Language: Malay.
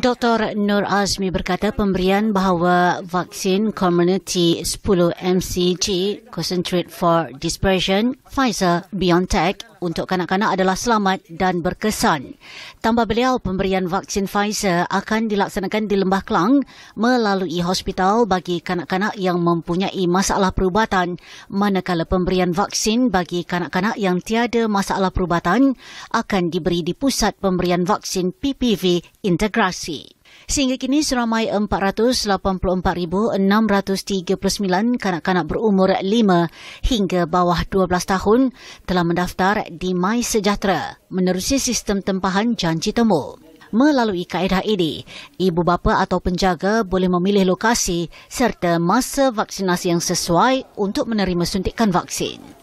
Dr. Nur Azmi berkata pemberian bahawa vaksin community 10 MCG Concentrate for Dispersion Pfizer BioNTech untuk kanak-kanak adalah selamat dan berkesan. Tambah beliau, pemberian vaksin Pfizer akan dilaksanakan di Lembah Kelang melalui hospital bagi kanak-kanak yang mempunyai masalah perubatan manakala pemberian vaksin bagi kanak-kanak yang tiada masalah perubatan akan diberi di pusat pemberian vaksin PPV internasional integrasi. Sehingga kini seramai 484,639 kanak-kanak berumur 5 hingga bawah 12 tahun telah mendaftar di My Sejahtera menerusi sistem tempahan janji temu. Melalui kaedah ini, ibu bapa atau penjaga boleh memilih lokasi serta masa vaksinasi yang sesuai untuk menerima suntikan vaksin.